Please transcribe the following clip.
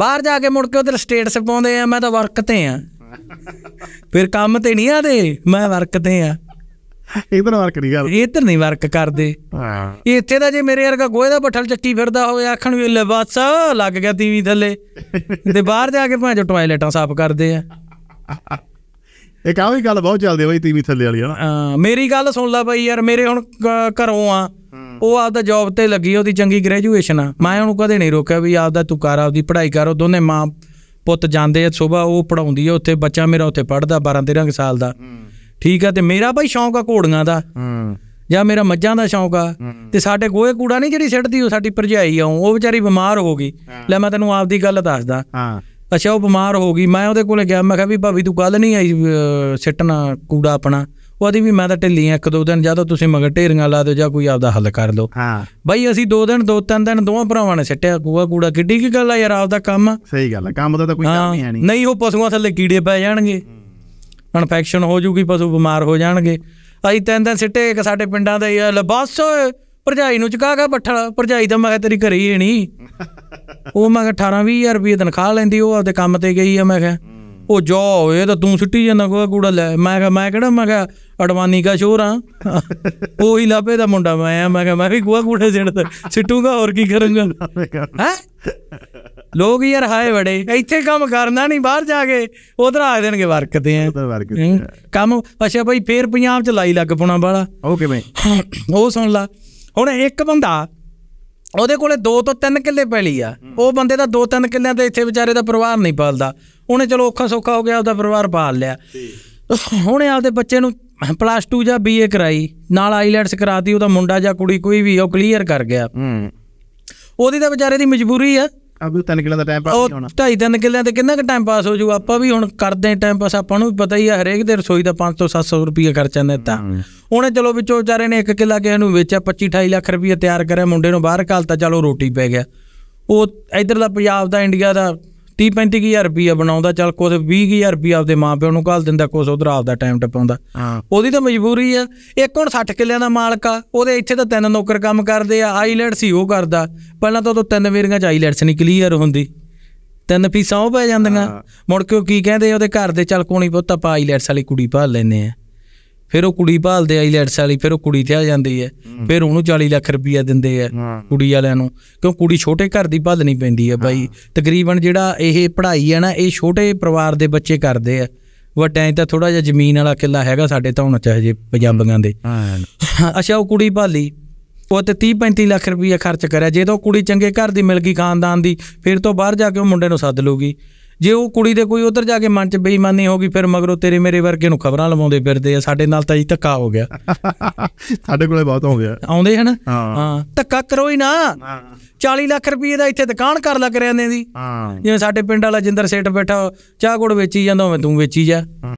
ਬਾਹਰ ਜਾ ਕੇ ਮੁੜ ਕੇ ਉਧਰ ਸਟੇਟਸ ਪਾਉਂਦੇ ਆ ਮੈਂ ਤਾਂ ਵਰਕ ਤੇ ਆ ਫਿਰ ਕੰਮ ਤੇ ਨਹੀਂ ਆਦੇ ਮੈਂ ਵਰਕ ਤੇ ਆ ਇਧਰ ਵਰਕ ਨਹੀਂ ਕਰਦੇ ਇਧਰ ਨਹੀਂ ਵਰਕ ਕਰਦੇ ਹਾਂ ਇੱਥੇ ਦਾ ਜੇ ਮੇਰੇ ਵਰਗਾ ਗੋਹੇ ਦਾ ਬੱਠਲ ਚੱਕੀ ਫਿਰਦਾ ਹੋਵੇ ਆਖਣ ਵੀ ਲੈ ਬਸ ਲੱਗ ਗਿਆ ਤੀਵੀਂ ਥੱਲੇ ਤੇ ਬਾਹਰ ਜਾ ਕੇ ਭਾਂਜੋ ਟਾਇਲਟਾਂ ਸਾਫ਼ ਕਰਦੇ ਆ ਇਹ ਕਾਹੀ ਗੱਲ ਬਹੁਤ ਚੱਲਦੀ ਬਈ ਤੀਵੀਂ ਥੱਲੇ ਵਾਲੀ ਹਾਂ ਮੇਰੀ ਗੱਲ ਸੁਣ ਲੈ ਬਈ ਯਾਰ ਮੇਰੇ ਹੁਣ ਘਰੋਂ ਆ ਉਹ ਆਪਦਾ ਜੌਬ ਤੇ ਲੱਗੀ ਉਹਦੀ ਚੰਗੀ ਗ੍ਰੈਜੂਏਸ਼ਨ ਆ ਮੈਂ ਉਹਨੂੰ ਕਦੇ ਨਹੀਂ ਰੋਕਿਆ ਵੀ ਆਪਦਾ ਤੂੰ ਕਰ ਆਪਦੀ ਪੜ੍ਹਾਈ ਕਰ ਉਹ ਦੋਨੇ ਮਾਂ ਪੁੱਤ ਜਾਂਦੇ ਆ ਸਵੇਰ ਉਹ ਪੜਾਉਂਦੀ ਆ ਉੱਥੇ ਬੱਚਾ ਮੇਰਾ ਉੱਥੇ ਪੜਦਾ 12 13 ਸਾਲ ਦਾ ਠੀਕ ਆ ਤੇ ਮੇਰਾ ਭਾਈ ਸ਼ੌਂਕ ਆ ਘੋੜੀਆਂ ਦਾ ਜਾਂ ਮੇਰਾ ਮੱਝਾਂ ਦਾ ਸ਼ੌਂਕ ਆ ਤੇ ਸਾਡੇ ਗੋਏ ਕੂੜਾ ਨਹੀਂ ਜਿਹੜੀ ਸਿੱਟਦੀ ਉਹ ਸਾਡੀ ਭਰਜਾਈ ਆ ਉਹ ਵਿਚਾਰੀ ਬਿਮਾਰ ਹੋ ਗਈ ਲੈ ਮੈਂ ਤੈਨੂੰ ਆਪਦੀ ਗੱਲ ਦੱਸਦਾ ਹਾਂ ਅੱਛਾ ਉਹ ਬਿਮਾਰ ਹੋ ਗਈ ਮੈਂ ਉਹਦੇ ਕੋਲੇ ਗਿਆ ਮੈਂ ਕਿਹਾ ਵੀ ਭਾਬੀ ਤੂੰ ਕੱਲ ਨਹੀਂ ਆਈ ਸਿੱਟਣਾ ਕੂੜਾ ਆਪਣਾ ਉਹਦੀ ਵੀ ਮੈਂ ਤਾਂ ਢਿੱਲੀ ਆ ਇੱਕ ਦੋ ਦਿਨ ਜਾਂ ਤਾਂ ਤੁਸੀਂ ਮਗਰ ਢੇਰੀਆਂ ਲਾ ਦਿਓ ਜਾਂ ਕੋਈ ਆਪਦਾ ਹੱਲ ਕਰ ਲਓ ਹਾਂ ਬਾਈ ਅਸੀਂ ਦੋ ਦਿਨ ਦੋ ਤਿੰਨ ਦਿਨ ਦੋਵਾਂ ਭਰਾਵਾਂ ਨੇ ਸਿੱਟਿਆ ਕੂਆ ਕੂੜਾ ਕਿੱਡੀ ਕੀ ਗੱਲ ਆ ਯਾਰ ਆਪਦਾ ਕੰਮ ਆ ਸਹੀ ਗੱਲ ਆ ਕੰਮ ਦਾ ਤਾਂ ਕੋਈ ਕੰਮ ਹੀ ਆਣੀ ਨਹੀਂ ਨਹੀਂ ਉਹ ਪਸ਼ੂਆਂ ਥੱਲੇ ਕੀੜੇ ਪੈ ਜਾਣਗੇ ਇਨਫੈਕਸ਼ਨ ਹੋ ਜੂਗੀ ਪਸ਼ੂ ਬਿਮਾਰ ਹੋ ਜਾਣਗੇ ਅਸੀਂ ਤਿੰਨ ਦਿਨ ਸਿੱਟੇ ਇੱਕ ਸਾਡੇ ਪਿੰਡਾਂ ਦਾ ਯਾਰ ਬੱਸ ਭਰਜਾਈ ਨੂੰ ਚਕਾ ਗਾ ਬੱਠਾ ਭਰਜਾਈ ਤਾਂ ਮੈਂ ਤੇਰੀ ਘਰੇ ਹੀ ਨਹੀਂ ਉਹ ਮੈਂ 18 20000 ਰੁਪਏ ਤਨਖਾਹ ਲੈਂਦੀ ਉਹ ਆਪਦੇ ਕੰਮ ਤੇ ਗਈ ਆ ਮੈਂ ਕਿਹਾ ਉਹ ਜਾ ਹੋਏ ਤਾਂ ਤੂੰ ਸਿੱਟੀ ਜਾਂਦਾ ਕੋਈ ਕੂੜਾ ਲੈ ਮੈਂ ਕਿਹਾ ਮੈਂ ਕਿਹੜਾ ਮੈਂ ਕਿਹਾ ਅਡਵਾਨੀ ਦਾ ਸ਼ੋਰ ਆ ਹੀ ਲਾਪੇ ਦਾ ਮੁੰਡਾ ਮੈਂ ਆ ਮੈਂ ਕਿਹਾ ਮੈਂ ਵੀ ਗੋਆ ਕੂੜਾ ਸਿੱਟਦਾ ਸਿੱਟੂਗਾ ਹੋਰ ਕੀ ਕਰੂੰਗਾ ਹੈ ਲੋਕ ਯਾਰ ਹਾਏ ਬੜੇ ਇੱਥੇ ਕੰਮ ਕਰਨਾ ਨਹੀਂ ਬਾਹਰ ਜਾ ਕੇ ਉਧਰ ਆ ਦੇਣਗੇ ਵਰਕਦੇ ਆ ਉਧਰ ਵਰਕਦੇ ਕੰਮ ਅੱਛਾ ਭਾਈ ਫੇਰ ਪੰਜਾਬ ਚ ਲਾਈ ਲੱਗ ਪੋਣਾ ਬਾਲਾ ਓਕੇ ਕਿਵੇਂ ਉਹ ਸੁਣ ਲਾ ਹੁਣ ਇੱਕ ਬੰਦਾ ਉਹਦੇ ਕੋਲੇ 2 ਤੋਂ 3 ਕਿੱਲੇ ਪੈਲੀ ਆ ਉਹ ਬੰਦੇ ਦਾ 2-3 ਕਿੱਲਿਆਂ ਤੇ ਇੱਥੇ ਵਿਚਾਰੇ ਦਾ ਪਰਿਵਾਰ ਨਹੀਂ ਪਾਲਦਾ ਉਹਨੇ ਚਲੋ ਔਖਾ ਸੌਖਾ ਹੋ ਗਿਆ ਆਪਦਾ ਪਰਿਵਾਰ ਪਾਲ ਲਿਆ ਹੁਣ ਆਪਦੇ ਬੱਚੇ ਨੂੰ ਪਲੱਸ 2 ਜਾਂ ਬੀਏ ਕਰਾਈ ਨਾਲ ਆਈਲੈਂਡਸ e ਕਰਾਤੀ ਉਹਦਾ ਮੁੰਡਾ ਜਾਂ ਕੁੜੀ ਕੋਈ ਵੀ ਉਹ ਕਲੀਅਰ ਕਰ ਗਿਆ ਹੂੰ ਉਹਦੀ ਤਾਂ ਵਿਚਾਰੇ ਦੀ ਮਜਬੂਰੀ ਆ ਅਬੇ ਤਿੰਨ ਕਿੱਲਿਆਂ ਦਾ ਟਾਈਮ ਪਾਸ ਨਹੀਂ ਹੋਣਾ ਢਾਈ ਤਿੰਨ ਕਿੱਲਿਆਂ ਤੇ ਕਿੰਨਾ ਕੁ ਟਾਈਮ ਪਾਸ ਹੋ ਜੂ ਆਪਾਂ ਵੀ ਹੁਣ ਕਰਦੇ ਟਾਈਮ ਪਾਸ ਆਪਾਂ ਨੂੰ ਪਤਾ ਹੀ ਆ ਹਰੇਕ ਦੇ ਰਸੋਈ ਦਾ 500 700 ਰੁਪਏ ਖਰਚਾ ਤਾਂ ਉਹਨੇ ਚਲੋ ਵਿੱਚੋਂ ਵਿਚਾਰੇ ਨੇ ਇੱਕ ਕਿਲਾ ਕਿਸੇ ਨੂੰ ਵੇਚਿਆ 25 28 ਲੱਖ ਰੁਪਏ ਤਿਆਰ ਕਰਿਆ ਮੁੰਡੇ ਨੂੰ ਬਾਹਰ ਕਾਲਤਾ ਚਲੋ ਰੋਟੀ ਪੈ ਗਿਆ ਉਹ ਇਧਰ ਦਾ ਪੰਜਾਬ ਦਾ ਇੰਡੀਆ ਦਾ 30 35000 ਰੁਪਇਆ ਬਣਾਉਂਦਾ ਚੱਲ ਕੋਸ 20000 ਰੁਪਇਆ ਆਪਦੇ ਮਾਪਿਆਂ ਨੂੰ ਘਾਲ ਦਿੰਦਾ ਕੋਸ ਉਧਰ ਆਪਦਾ ਟਾਈਮ ਟਪਾਉਂਦਾ ਉਹਦੀ ਤਾਂ ਮਜਬੂਰੀ ਆ ਇੱਕ ਹੁਣ 60 ਕਿੱਲਿਆਂ ਦਾ ਮਾਲਕ ਆ ਉਹਦੇ ਇੱਥੇ ਤਾਂ ਤਿੰਨ ਨੌਕਰ ਕੰਮ ਕਰਦੇ ਆ ਆਈਲੈਂਡ ਸੀ ਉਹ ਕਰਦਾ ਪਹਿਲਾਂ ਤਾਂ ਉਹ ਤਿੰਨ ਵੇਰੀਆਂ ਚ ਆਈਲੈਂਡਸ ਨਹੀਂ ਕਲੀਅਰ ਹੁੰਦੀ ਤਿੰਨ ਫੀਸਾਂ ਉਹ ਪੈ ਜਾਂਦੀਆਂ ਮੁੜ ਕੇ ਉਹ ਕੀ ਕਹਿੰਦੇ ਉਹਦੇ ਘਰ ਦੇ ਚੱਲ ਕੋਣੀ ਪੁੱਤ ਆਪਾਂ ਆਈਲੈਂਡਸ ਵਾਲੀ ਕੁੜੀ ਭਾਲ ਲੈਨੇ ਆ ਫਿਰ ਉਹ ਕੁੜੀ ਭਾਲਦੇ ਲੈਟਸ ਵਾਲੀ ਫਿਰ ਉਹ ਕੁੜੀ ਤੇ ਆ ਜਾਂਦੀ ਹੈ ਫਿਰ ਉਹਨੂੰ 40 ਲੱਖ ਰੁਪਈਆ ਦਿੰਦੇ ਆ ਕੁੜੀ ਵਾਲਿਆਂ ਨੂੰ ਕਿਉਂ ਕੁੜੀ ਛੋਟੇ ਘਰ ਦੀ ਭਾਲਣੀ ਪੈਂਦੀ ਹੈ ਬਾਈ ਤਕਰੀਬਨ ਜਿਹੜਾ ਇਹ ਪੜ੍ਹਾਈ ਹੈ ਨਾ ਇਹ ਛੋਟੇ ਪਰਿਵਾਰ ਦੇ ਬੱਚੇ ਕਰਦੇ ਆ ਵੱਡਿਆਂ ਤਾਂ ਥੋੜਾ ਜਿਹਾ ਜ਼ਮੀਨ ਵਾਲਾ ਕਿੱਲਾ ਹੈਗਾ ਸਾਡੇ ਤਾਂ ਹੁਣ ਚਾਹੇ ਪੰਜਾਬੀਆਂ ਦੇ ਅੱਛਾ ਉਹ ਕੁੜੀ ਭਾਲੀ ਉਹ ਤੇ 30 35 ਲੱਖ ਰੁਪਈਆ ਖਰਚ ਕਰਿਆ ਜੇ ਤਾਂ ਕੁੜੀ ਚੰਗੇ ਘਰ ਦੀ ਮਿਲ ਗਈ ਖਾਨਦਾਨ ਦੀ ਫਿਰ ਤੋਂ ਬਾਹਰ ਜਾ ਕੇ ਉਹ ਮੁੰਡੇ ਨੂੰ ਸੱਦ ਲੂਗੀ ਜੇ ਉਹ ਕੁੜੀ ਦੇ ਕੋਈ ਉਧਰ ਜਾ ਕੇ ਮਨ 'ਚ ਬੇਈਮਾਨੀ ਹੋ ਗਈ ਫਿਰ ਮਗਰੋਂ ਤੇਰੇ ਮੇਰੇ ਵਰਗੇ ਨੂੰ ਖਬਰਾਂ ਲਵਾਉਂਦੇ ਫਿਰਦੇ ਆ ਸਾਡੇ ਨਾਲ ਤਾਂ ਜੀ ਧੱਕਾ ਹੋ ਗਿਆ ਸਾਡੇ ਕੋਲੇ ਬਹੁਤ ਆਉਂਦੇ ਆ ਆਉਂਦੇ ਹਨ ਹਾਂ ਧੱਕਾ ਕਰੋ ਹੀ ਨਾ ਹਾਂ 40 ਲੱਖ ਰੁਪਏ ਦਾ ਇੱਥੇ ਦੁਕਾਨ ਕਰ ਲੱਗ ਰਿਆਂ ਨੇ ਦੀ ਹਾਂ ਜਿਵੇਂ ਸਾਡੇ ਪਿੰਡ ਵਾਲਾ ਜਿੰਦਰ ਸੇਠ ਬੈਠਾ ਚਾਹ ਗੁੜ ਵੇਚੀ ਜਾਂਦਾ ਹੋਵੇ ਤੂੰ ਵੇਚੀ ਜਾ